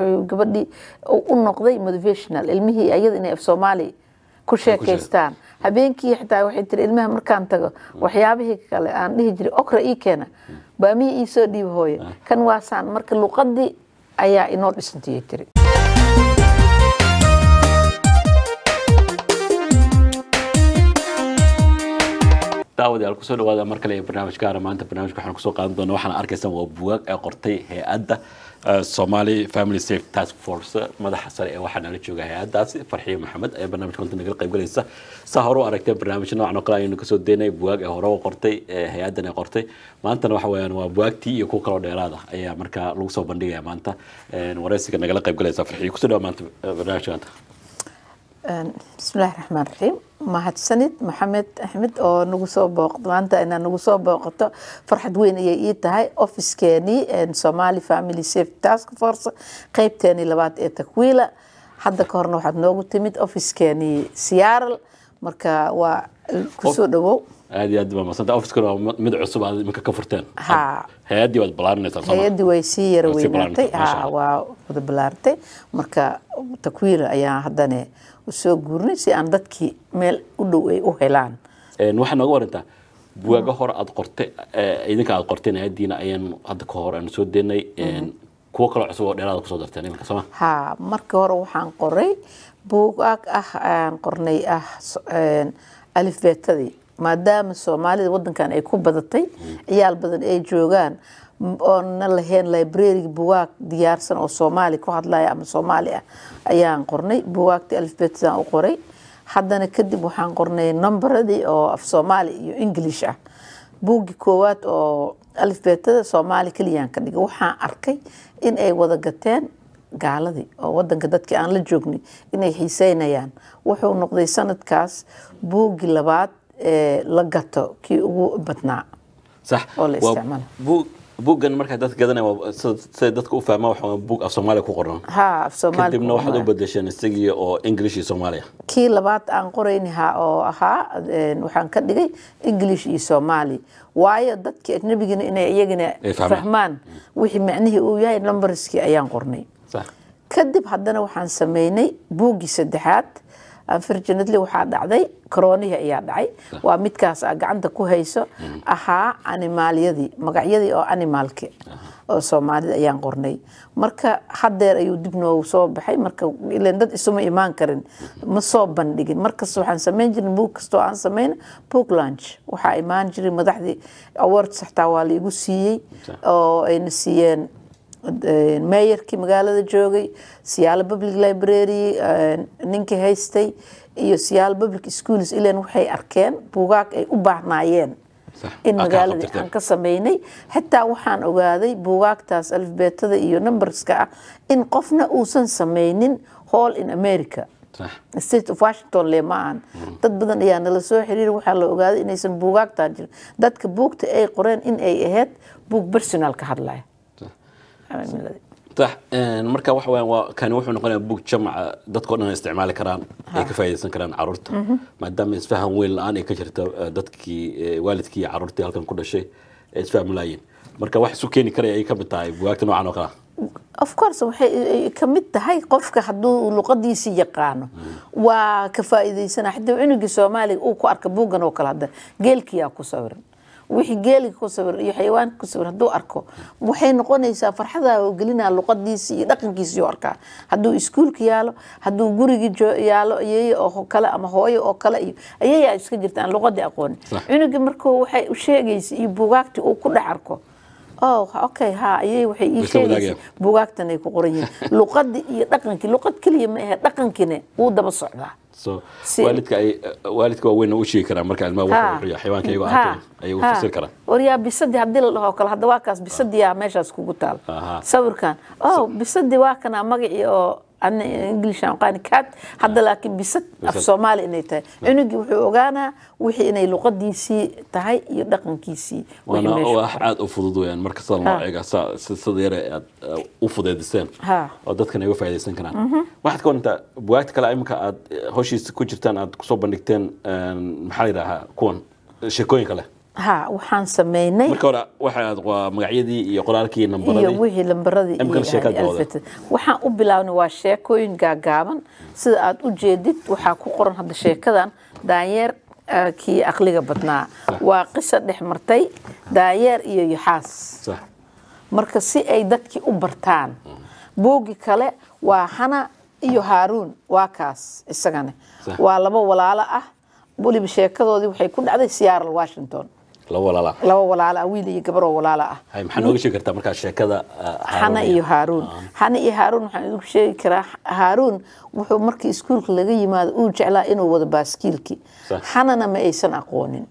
gabadhii u noqday motivational ilmihii ayada inay af soomaali ku sheekaystaan habeenkii xitaa waxay tiri ilmaha markaan tago mm. waxyaabihii kale aan dhihi jiray okra ii keena mm. baamihii soo dhiiba hooye ah. kan waasaan marka luqadii ayaa inoo dhisantiyay tiri daawad al kusoo dhawaada mar kale ee barnaamijka aana ah, maanta barnaamijka waxaan kusoo qaadan doona waxaan arkaysaan waa buugaag ay qortay hay-adda somali family safe task force madaxa sare ee waxaa nala jooga hay-addaasi farxiye maxamed ayaa barnaamijka kulta nagala qaybgalaysa saa hore u aragteen barnaamij noocan oo kale ayaynu kasoo daynay bugaag ay hore u qortay hay-addan ay qortay maantana waxa weeyaan waa bugaagtii iyo kuwa kaloo dheeraada ayaa markaa lagu soo bandhigaya maanta wareysiga nagala qaybgalaysa farxiye kusoo dhawa maanta barnaamijka maanta Ehm, bismillahi raxmaan raxiim mahadsanid maxamed axmed oo nagu soo booqdo maanta inaa nagu soo booqato farxad weyn ayay ii tahay officekeenii ehm, somali family safe task force qeybteenii labaad ee takwiila hadda ka horna waxaad noogu timid officekeenii siyaaral marka waa kusoo dhawow aad aad baa maasanta officekana waa mid cusub aad iminka ka furteen hay-addii waad balaarinaysaa hay-addii way sii yara weynaatay ha waa wada balaartay marka takwiila ayaa haddane usoo guurinay si aan dadkii meel u dhow ay u helaan waxaa nooga warantaa buwaago hore aad qorte eh, idinka aad qorteen haddiina ayaan hadda ka hor aanu soo deynay kuwo kaloo cusub oo dheeraada kusoo darteen iminka sooma ha markii hore waxaan qoray buugaag ah aan qornay ah alifbeetadii maadaama soomaalida wadankan ay ku badatay mm. ciyaal badan ay joogaan oona lahayn librariga buwaag diyaarsan oo soomaali ku hadlaya ama soomaali ah ayaan qornay buwaagtii alifbeetdan u qoray haddana kadib waxaan qornay numberadii oo af soomaali iyo english ah buuggii koowaad oo alifbeetada soomaali keliyaan ka dhigay waxaan arkay in ay wada gateen gaaladii oo wadanka dadkii aan la joognay inay xiiseynayaan wuxuu noqday sanadkaas buuggii labaad ee la gato kii ugu badnaa oo la isticmaala buuggan markaa dad gadanaya siday dadka u fahmaa waxa buug af soomaaliya ku qoran ha af soomaaliya kadibna waxaad u bedesheen isagii oo english iyo soomaaliya kii labaad aan qoraynahaa oo ahaa waxaan ka dhigay english iyo soomaali waayo dadkii ajnabigina inay iyagana fahmaan wixii macnihii uu yahay numberskii ayaan qornay kadib haddana waxaan sameynay buuggii saddexaad unfortunately waxaa dhacday koroonihi ayaa dhacay waa midkaas gacanta ku hayso ahaa animaalyadii magacyadii oo animaalki oo soomaalida ayaan qornay marka hadeer ayuu dib noogu soo baxay marka ilan dad isuma imaan karin ma soo bandhigin markas waxaan samayn jirin buug kastoo aan samayn puntland waxaa imaan jiray madaxdii award xataa waa laigu siiyey oo ayna siiyeen meeyarkii magaalada joogay siyaalo public library ninkii haystay iyo siyaalo public schools ilan waxay arkeen buugaag ay u baahnaayeen in ah, magaaladii aan ka sameynay xitaa waxaan ogaaday buugaagtaas alfabeetada iyo numberska ah in qofna uusan sameynin hall in america state of washington le ma ahan hmm. dad badan ayaa nala soo xiriira waxaa la ogaaday inaysan buugaagtaa jirin dadka buugta ay qoreen in ay ahayd buug personal ka hadlaya marka waxa weeyaan kani wuxuu noqonayaa buug jamaca dadkao dhan isticmaali karaan ay ka faa'iidaysan karaan carruurta mhm. maadaama isfahan weyn la-aan ay ka jirta eh, dadkii eh, waalidkii iyo halkan ku dhashay ay isfahmi marka wax isu keeni karaya ay ka tahay bugaagta noocan oo kale of course waxay ka tahay qofka hadduu luqadiisi yaqaano mm. waa ka faa'iidaysana haddii cunuga soomaaliga uu ku arka buuggan oo kale hadda geelkiyaa ku sawiran wixii geeliga ku sawir iyo xayawaanka ku sawir hadduu arko waxay noqonaysaa farxadaaba u gelinaa luqadiisii iyo dhaqankiisiiu arkaa hadduu iskuulka yaalo hadduu gurigii yaalo yeeye oo kale ama hooyo oo kale iyo ayayaa iska jirta aan luqadii aqoonin cunuga markuu waxay u sheegaysa iyo buugaagtii uu ku dhex arko oh okay ha ayay waxay ii sheegaysa buugaagtan ay ku qoran yihiin luqadii iyo dhaqankii luqad keliya ma ahe dhaqankine wuu daba socdaa waalidka waaweyn u sheegi karaa marka ilmaha waxa bixiya xayawaanka iyago arkay ayay u fasir karaan waryaa bisadii haddii la dhaho kale hadda waa kaas bisadiyaa meeshaas kugu taal sawirkan oh bisadii waa kana magacii oo adna englishan aqaani kaad hadda laakiin bisad af soomaali inay tahay cunugii wuxuu ogaanaa wixii inay luqadiisii tahay iyo dhaqankiisii wax aada u fudud weyaan marka sida loo eega sida yare aad u fudeediseen oo dadkan ay uga faa'idaysan karaan waxaad ka warantaa buwaagta kale imika aad hoshiisa ku jirtaan aad kusoo bandhigteen maxaa la yidhaahaa kuwan sheekooyinka leh ha waxaan sameynay marka hore waxaan u bilaabnay waa sheekooyin gaagaaban sida aad u jeedid waxaa ku qoran hadda sheekadan daanyeer ah, kii aqliga badnaa waa qisa dhex martay daayeer iyo yaxaas marka si ay dadkii u bartaan boogi kale waa hana iyo haaruun waa kaas isagana waa laba walaalo ah weliba sheekadoodii waxay ku dhacday seattle washington labo walaala laba walaala wiil iyo gabar walaala ah maxaa nooga sheegi kartaa markaa sheekada xana ah, iyo haaruun xana ah. iyo haaruun waxaan idinku sheegi karaa haaruun wuxuu markii iskuulka laga yimaado uu jeclaa inuu wado baaskiilkii xanana ma aysan aqoonin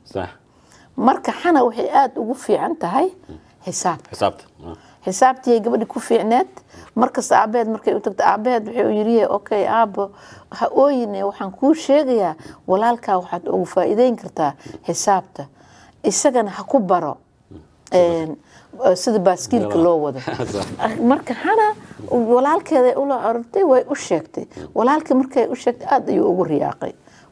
marka xana waxay aada ugu fiican tahay xisaabta xisaabta ah. xisaabtiyay gabadhi ku fiicneed markasta aabeed markay u tagto aabeed wuxuu yiri okay aabo ha ooyine waxaan kuu sheegayaa walaalkaa waxaad ugu faa'iideyn kartaa xisaabta isagana ha ku baro sida baaskiilka loo wado ah, marka hana walaalkeeday ula orortay way u sheegtay mm. walaalkii markay u sheegtay aada ayuu ugu riyaaqay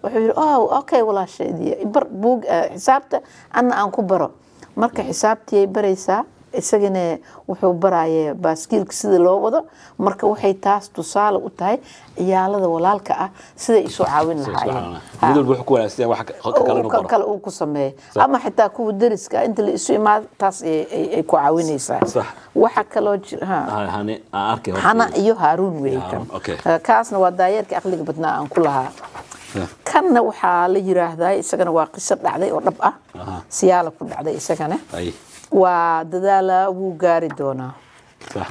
wuxuu yidhi oh okay walaashaydiy bar buug ah, xisaabta anna aan ku baro marka xisaabtiyay baraysaa isagana wuxuu baraya baaskiilka sida loo wado marka waxay taas tusaale u tahay ciyaalada walaalka ah siday isu caawin lahaayeenkale uu ku sameeya ama xitaa kuwa deriska ah, inta la isu imaado taas ay ku caawinaysaa waxa kaloo jirhana iyo haaruun weeye kaasna waa daayeerka aqliga badnaa aan ku lahaa kanna waxaa la yiraahdaa isagana waa qiso dhacday oo dhab ah siyaala ku dhacday isagana waa dadaalaa wuu gaari doonaa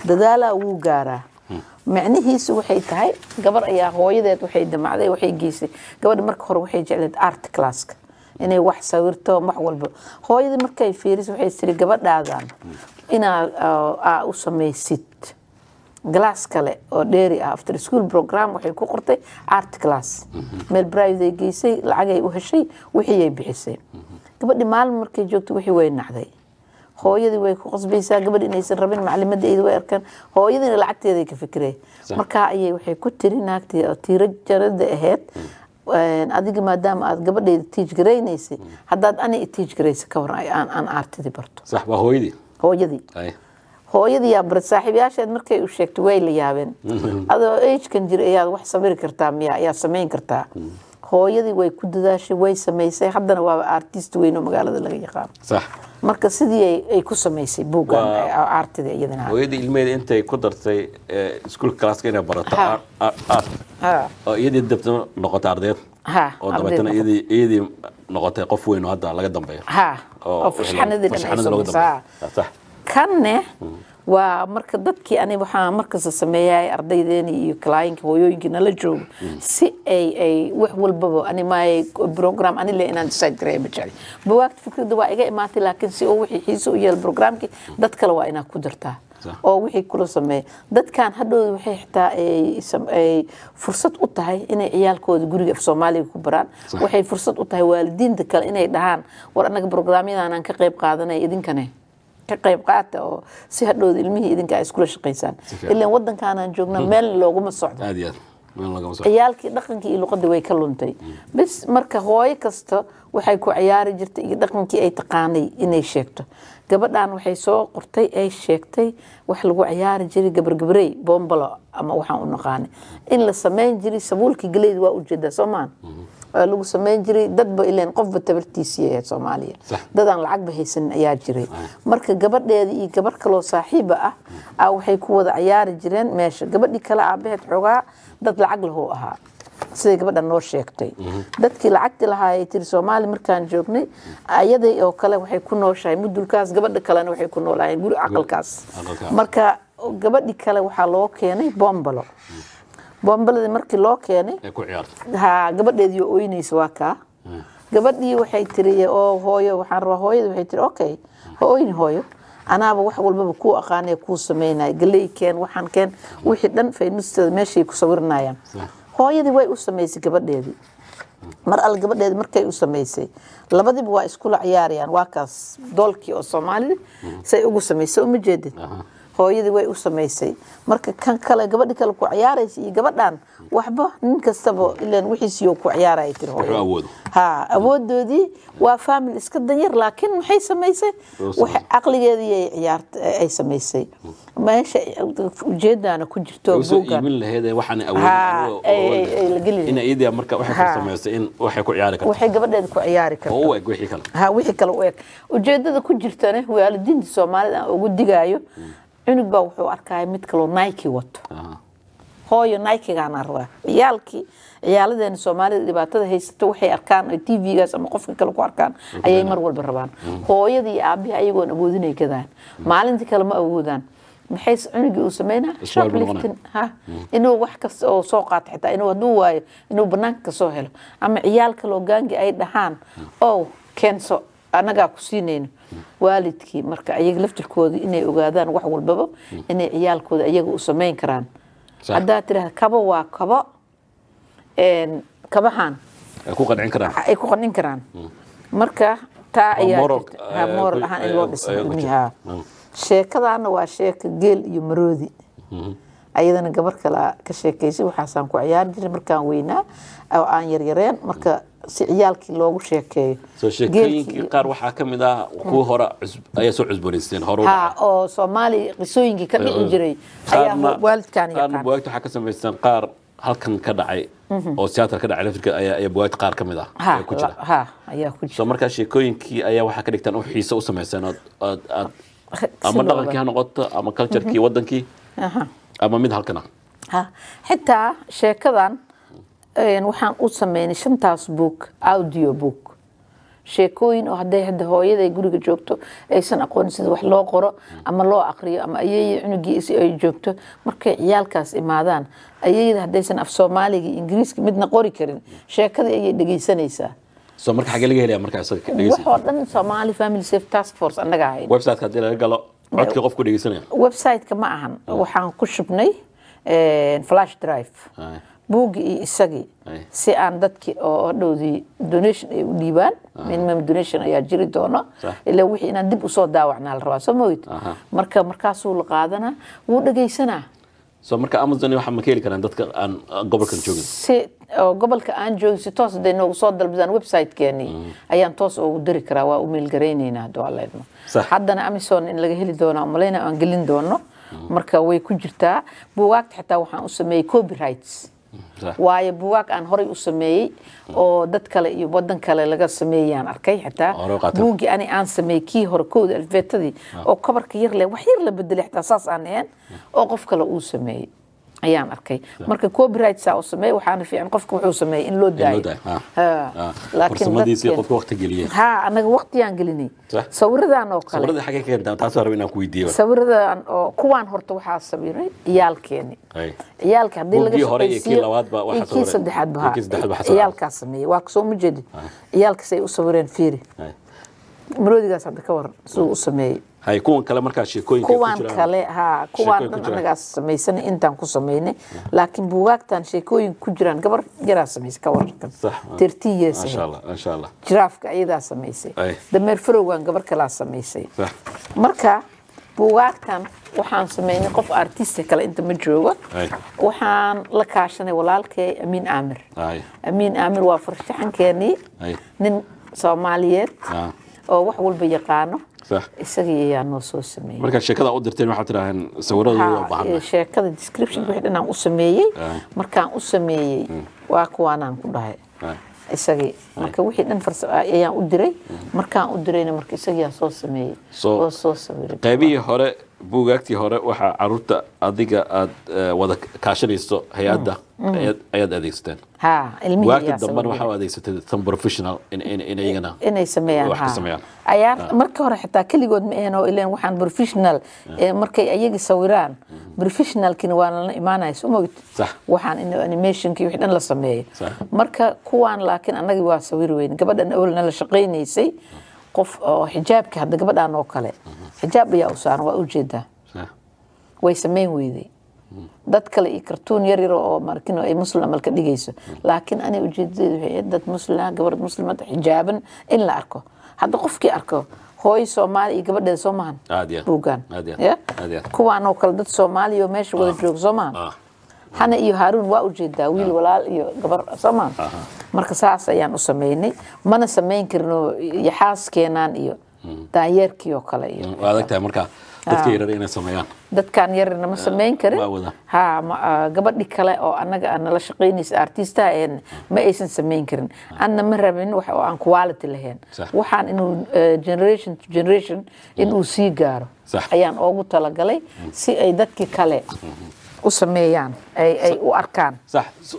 dadaalaa wuu gaaraa hmm. macnihiisu waxay tahay gabar ayaa hooyadeed waxay damacday waxay geysay gabadha marka hore waxay jecleed art classka inay wax sawirto wax walba hooyadii markay fiiriso waxay tiri gabadhaadan hmm. inaad uh, aa u samaysid glass kale oo dheeri ah after school program waxay ku qortay art class meel hmm. briveday geysay lacagay u heshay wixii bixisay gabadhii maalin markay joogtay wixii way nacday hooyadii way ku qasbaysaa gabadh inaysan rabin maclimadeeda way arkaan hooyadiina lacagteeday ka fikireen markaa ayay waxay ku tiri naagtii oo tiiro jarada ahayd mm. adiga maadaama aad gabadhayda tiij garaynaysay mm. haddaad ani tiij garaysa ka war aan aartidii barto hooyadii hooyadii hooyadii yaa barat markay u sheegtay way la yaabeen adoo agkan jir ayaad wax samiri kartaa miya ayaad samayn kartaa mm. hooyadii way ku dadaashay way samaysay haddana waaba artist weyn oo magaalada laga yaqaano marka sidii ay ku samaysay buuggan aartida iyadana hooyada ilmeeda intay ku dartay iskuulka kalaaska inay barato aart oo iyadii dabtana noqotay ardeed oo dabeetana iyadii noqotay qof weyn hadda laga dambeeyo oo farshaxanadii kanne mm waa marka dadkii aniga waxaa markasta sameeyahay ardaydeeni iyo kalaayinka hooyooyinkii nala joogo si ay ay wax walbaba animaay program anile inaan decide gareeya ma jecli bawaagta fikradda waa iga imaatay laakiin si oo wixii xiise u yeel programkii dad kale waa inaad ku dirtaa oo wixii kula sameeya dadkan hadhowda waxay xitaa ay fursad u tahay inay ciyaalkooda guriga af soomaaliga ku baraan waxay fursad u tahay waalidiinta kale inay dhahaan war annaga programyadaanaan ka qayb qaadanaya idinkane ka qayb qaata oo si hadhowda ilmihii idinka ay iskula shaqaysaan ilan waddankaanaan joogna meel looguma socdo ciyaalkii dhaqankii iyo luqadii way ka luntay bis marka hooyo kasta waxay ku ciyaari jirtay iyo dhaqankii ay taqaanay inay sheegto gabadhan waxay soo qortay ay sheegtay wax lagu ciyaari jiray gabargabarey bombalo ama waxaan u naqaanay in la samayn jiray sabuulkii galeyda waa ujeedaa soomaan mm lagu samayn jiray dadba ilan qofba tabartiisii ahayd soomaaliya dadaan lacagba haysanin ayaa jiray marka gabadheeda iyo gabarh kaloo saaxiiba ah, mm. ah waxay ku wada cayaari jireen meesha gabadhii kale aabaheed xoogaa dad lacag lahoo ahaa siday gabadha noo sheegtay mm-hmm. dadkii lacagti lahaayay tiri soomaali markaan joognay ayaday oo kale waxay ku nooshahay mudulkaas gabadha kalena waxay ku noolaayeen guri aqalkaas marka gabadhi kale waxaa loo keenay boombalo mm boombaladii markii loo keenay ha gabadheedii oo waa kaa gabadhii waxay tiri oo hooyo waxaan rabaa hooyadii waxay tiri okay ha oyni hooyo anaaba wax walbaba kuu aqaanaya kuu samaynaya galey keen waxaan keen wixii dhan faynusteeda meeshay ku sawirinayaan hooyadii way u samaysay gabadheedii mar alle gabadheedi markay u samaysay labadiiba waa iskula ciyaarayaan waa kaas doolkii oo soomaalida say ugu samaysay uma jeedid hooyadii way u samaysay marka kan kale gabadhi kale ku ciyaaraysa iyo gabadhan waxba nin kastaba ilan wixiisiyo ku ciyaaraya tiri ha awoodoodii waa famil iska danyar laakiin maxay samaysay wax caqligeedii ay ciyaarta ay samaysay meesha ujeedana ku jirto buuga waxay gabadheeda ku ciyaari karta wixii kale u eg ujeedada ku jirtana waalidiinta soomaalida ugu digaayo cunug baa wuxuu arkaya mid kaloo nayki wato hooyo naykigaan arraa ciyaalkii ciyaaladeena soomaalida dhibaatada haysata waxay arkaan oy t v-gaas ama qofka kale ku arkaan ayay mar walba rabaan hooyadii iyo aabihii ayagoon awoodinay gadaan maalintii kale ma awoodaan maxay cunugii uu sameynaa shopliftin ha inuu wax kasta oo soo qaato xitaa inuu hadduu waayo inuu banaanka kasoo helo ama ciyaalka loogaangi ay dhahaan ow oh, keenso anagaa ku siinayno waalidkii marka ayaga laftirkoodii inay ogaadaan wax walbaba inay ciyaalkooda ayaga u samayn karaan haddaa tiraahda kabo waa kabo kabahan ay ku qancin karaan marka taa ayaa moral ahaan in loo dhisa sheekadaana waa sheeka geel iyo maroodi mm-hmm. ayadana gabar kale ka sheekaysa waxaasaan ku ciyaari jiray markaan weynaa oo aan yaryareen marka si ciyaalkii loogu sheekeeyo sheekooyinkii qaar waxaa ka mid ah kuwa hore ayaa soo cusbonaysteen hore ha oo soomaali qisooyinkii ka dhici jiray ayaa waalidkaan qaarna waxaa ka samaysteen qaar halkan ka dhacay mhm. oo siyaatar ka dhacay laftirka ayaa buwaagta qaar ka mid ah ku jira ha ayaa ku jira soo markaa sheekooyinkii ayaa waxaa ka dhigtaan u xiise u samaysteen aad aad ama dhaqankii ha noqoto ama culturekii mhm. wadankii ama mid halkan ah ha xitaa sheekadan waxaan u sameynay shantaas book audio book sheekooyin oo hadday hadda hooyada guriga joogto aysan aqoonin sida wax loo qoro ama loo akriyo ama ayayo cunugiisi ay joogto markay ciyaalkaas imaadaan ayayada haddaysan af soomaaliga ingiriiska midna qori karin sheekadii ayay dhegaysanaysaa so marka xagee laga helaya marka isaga dhegeysa dhan Somali Family Safe Task Force anaga ahayn website-ka laga galo codka qofku dhegeysanaya website-ka ma ahan ah. waxaan ku shubnay eh, flash drive ah buuggii iyo isagii si aan dadkii oo dhowdii donation ay u dhiibaan minimum donation ayaa jiri doono ila wixii inaan dib usoo daawacnaa la rabaa soo maoyd marka markaasuu la qaadanaa wuu dhegaysanaa so marka amazon waxaa ma ka heli karaan dadka aan gobolkan joogin si oo gobolka aan joogin si toos haday noogu soo dalbadaan websiteenii mm. ayaan toos ugu diri karaa waa u meelgaraynaynaa hadduu alla haddana amazon in laga heli doonaa umalayna aan gelin doono mm. marka way ku jirtaa buugaagta xitaa waxaan u sameeyey copyrights waayo buugaag aan horay u sameeyey oo dad kale iyo wadan kale laga sameeyaan arkay xitaa buuggii ani aan sameeyey kii hore kooda alfeetadii ah. oo kobarka yar leh wax yar la bedelay xitaa saas aan ahayn oo qof kale uu sameeyey ayaan arkay marka copyright saa u sameey waxaana fiican qofka wuxuu sameeyey in loo daayo ah. Ah. anaga waqtiyaan gelinay sawiradan oo kale oo kuwaan horta waxaa sawiray ciyaalkeeni ciyaalka haddii laga saddexaad baa ciyaalkaa sameeyey waa kasoo ma jeedin ciyaalkas ay u sawireen fiiri maroodigaas hadda ka waran siduu u sameeyey hay kuwan kale markaa sheekooyinka kuwan kale ha kuwan dhan anagaas samaysanay intaan ku samaynay laakiin buugaagtan sheekooyin ku jiraan gabar yaraa samaysay ka warankan tertii iyadaa samaysay dameer farowgan gabar kalaa samaysay marka buugaagtan waxaan samaynay qof artista kale inta ma joogo waxaan la kaashanay walaalkay amiin aamir amiin aamir waa farshaxankeenii nin soomaaliyeed oo wax walba yaqaano isagii ayaa soo sameeyey marka sheekada u dirteen waxaad tidhaaheen sawiradoodii sheekada description wixii dhan u sameeyey ah. markaan u sameeyey mm. waa kuwaanaan ku dhahay ah. isagii ah. marka wixii dhan ayaan u diray mm. markaan u dirayna marka isagiyaa soo sameeyey oo soo sawiray qaybihii hore buugaagtii hore waxaa caruurta adiga aad eh, wada kaashanayso hay-adda mm. Mm. ayaad adeegsateen bugaagta dambana waxaa adeegsatay tan professional inayagana inay sameeyaan wax ah. markii hore xitaa keligood ma ahan oo ileen waxaan professional ah. eh, markay ayaga sawiraan mm-hmm. professionalkina waa nalana imaanaya soo mogid waxaan in animationkii wix dhan la sameeyo marka kuwaan laakiin annagii waa sawir weyn gabadhan awalna la shaqaynaysay ah qof oo xijaabka hadda gabadhan oo kale xijaab ayaa u saaran waa ujeedaa way sameyn weyday dad kale iyo kartuun yaryar oo markin ay muslim amal dhigayso laakiin ani ujeedadeedu waxay dad muslima ah, gabadh muslimad ah, xijaaban in la arko hadda qofkii arko hooy soomaali iyo gabadheeda soo mahan buugaan kuwaanoo kale dad soomaaliya oo meesha wada ah. jooga soo hana iyo haaruun waa ujeedaa wiil walaal iyo gabar soo marka saas ayaan u sameynay mana samayn karino xaaskeenaan iyo daanyeerkii oo kale iyo adagtahay marka dadka ah. yarar inay dadkan yararna ma ah, samayn karin ha ah, gabadhi kale oo anaga nala shaqaynaysa artiistaha ma aysan samayn karin anna ma rabin wax oo aan quality lahayn waxaan inuu eh, generation to generation inuu mm. sii gaaro ayaan ogu talagalay mm. si ay dadkii kale mm-hmm. u sameeyaan ay u arkaan sax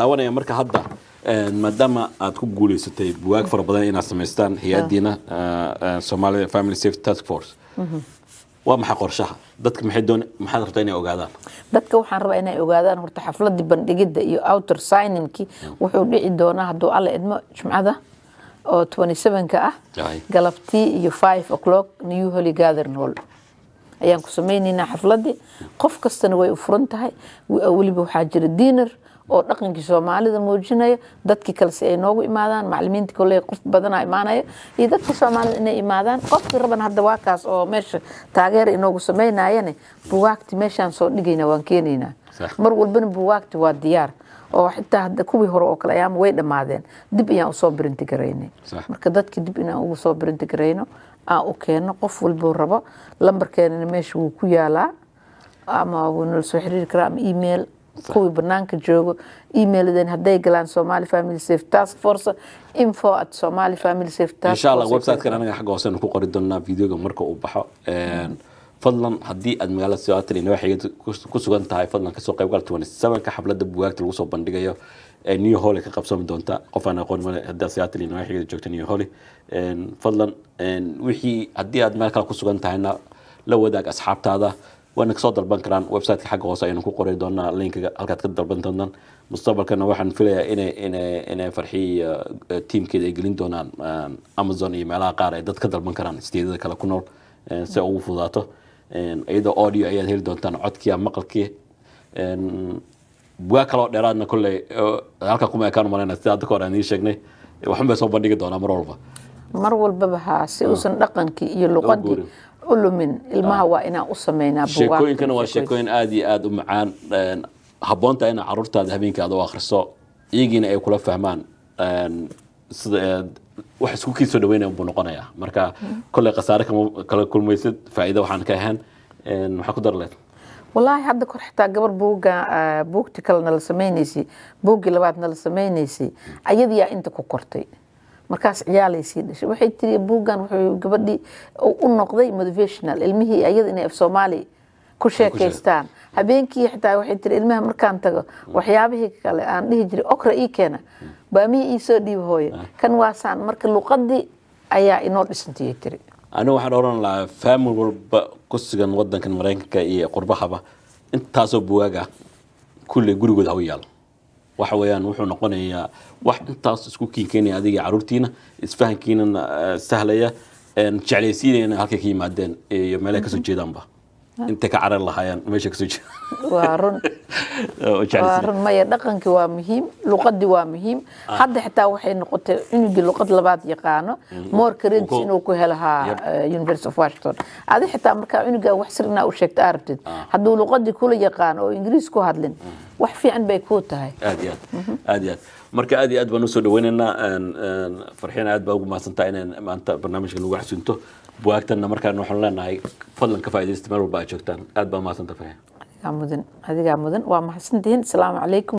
daawanaya marka hadda maadaama aad ku guuleysatay buwaag fara badan inaad samaystaan hay-adiina ah. somalia family safe task force mhm. waa maxay qorshaha dadka maxay doon maxaad rabtaa inay ogaadaan dadka waxaan rabaa inay ogaadaan horta xafladii bandhigidda iyo outer signinkii hmm. wuxuu dhici doonaa hadduu alle idmo jumcada oo 27ka ah galabtii iyo 5 o'clock new holy gathering hall ayaan ku samaynaynaa xafladii qof kastana way u furan tahay weliba waxaa jira diinar oo dhaqankii soomaalida muujinaya dadkii kale si ay noogu imaadaan macalimiinta koley qof badana imaanaya iyo dadka soomaalida inay imaadaan qofkii raban hadda waa kaas oo meesha taageera inoogu samaynayane buwaagti meeshaan soo dhigayna waan keenaynaa mar walbana buwaagti waa diyaar oo xitaa hadda kuwii hore oo kale ayaama way dhammaadeen dib ayaan usoo birinti marka dadkii dib inaan ugu soo birinti aan u keenno qof walbuu rabo lambarkeenana meesha wuu ku yaalaa ama wuu nala soo xiriiri karaa ama email kuwii banaanka joogo emailaden haday galaan somaali family safe task force info at somaali family safe websitekan anaga xagga hoosean ku qori doonaa videoga marka uu baxo fadlan haddii aad magaalada soaatan inoo xigad ku sugan tahay fadlan kasoo qayb gal tuwan sabanka xafladda bugaagta lagu soo bandhigayo new holy ka qabsami doonta qof aan aqoon male haddii seattle inoo xigada joogta new holy fadlan wixii haddii aad meel kale ku sugan tahayna la wadaag asxaabtaada waana kasoo dalban karaan websiteka xagga hoose aynu ku qori doonaa linkiga halkaad ka dalban doontaan mustaqbalkana waxaan filayaa inay inay inay farxii eh, tiimkeeda ay gelin doonaan eh, amazon iyo meelaha qaar ay dad ka dalban karaan steedada kale ku nool eh, si ugu fudaato iyadoo audio ayaad heli doontaan codkii maqalkii waa kaloo dheeraadna kolley halka kuma ekaan umalayna sida hadda ka aan ii sheegnay waxun soo bandhigi doonaa mar walba mar walbaba haa si uusan dhaqankii iyo luqadii u lumin ilmaha waa inaan u samaynaa sheekooyinkana waa sheekooyin aada iyo aada u macaan habboontaa inaad caruurtaada habeenkaada u akhriso iyagiina ay kula fahmaan wax isku kii soo dhaweynaya buu noqonayaa marka kolley khasaare kala kulmaysid faa'iida waxaan ka ahayn maxaa ku darleed wallaahi hadda kor xitaa gabar buugga buugti kalena la samaynaysay buuggii labaadna la samaynaysay ayadiyaa inta ku kortay markaas ciyaalay sii dhashay waxay tiri buuggan wuxuu gabadhii u noqday motivational ilmihii ayada inay af soomaali ku sheekaystaan habeenkii xitaa waxay tiri ilmaha markaan tago waxyaabihii kale aan dhihi jiray okra ii keena baamihii ii soo dhiib hooye ah. kan waasaan marka luqadii ayaa inoo dhisantiyay tiri aniga waxaan odhan lahaa faamil walba ku sugan wadankan maraykanka iyo qurbahaba intaasoo buwaaga kulle gurigooda hawa yaalo waxa weeyaan wuxuu noqonayaa wax intaas isku kiinkeynaya adiga caruurtiina isfahankiina eh, sahlaya jeclaysiinayna halkay ka yimaadeen iyo meelaha kasoo mhm. jeedaanba intay ka carar lahaayaan meesha kasoo jeeda waa run run maya dhaqankii waa muhiim luqadii waa muhiim ah. hadda xitaa waxay noqotay cunugii luqad labaad yaqaano mm-hmm. more credit inuu ku helo haa university of washington adi xitaa markaa cunugaa wax sir inaa u sheegta aa rabtid ah. hadduu luqadii kula yaqaano oo ingiriis ku hadlin mm-hmm. wax fiican bay kuu tahay aad iyo aad mm-hmm. aad iyo aad marka aad iyo aad baan usoo dhaweynaynaa farxiina aad baa ugu mahadsantaa inaan maanta barnaamijka nagu xasunto buwaagtanna markaan waxaanu leenahay fadlan ka faa'iidaysta meel walba aad joogtaan aad baa mahadsantaa farxiin adigaa mudan waa mahadsantihiin asalaamu calaykum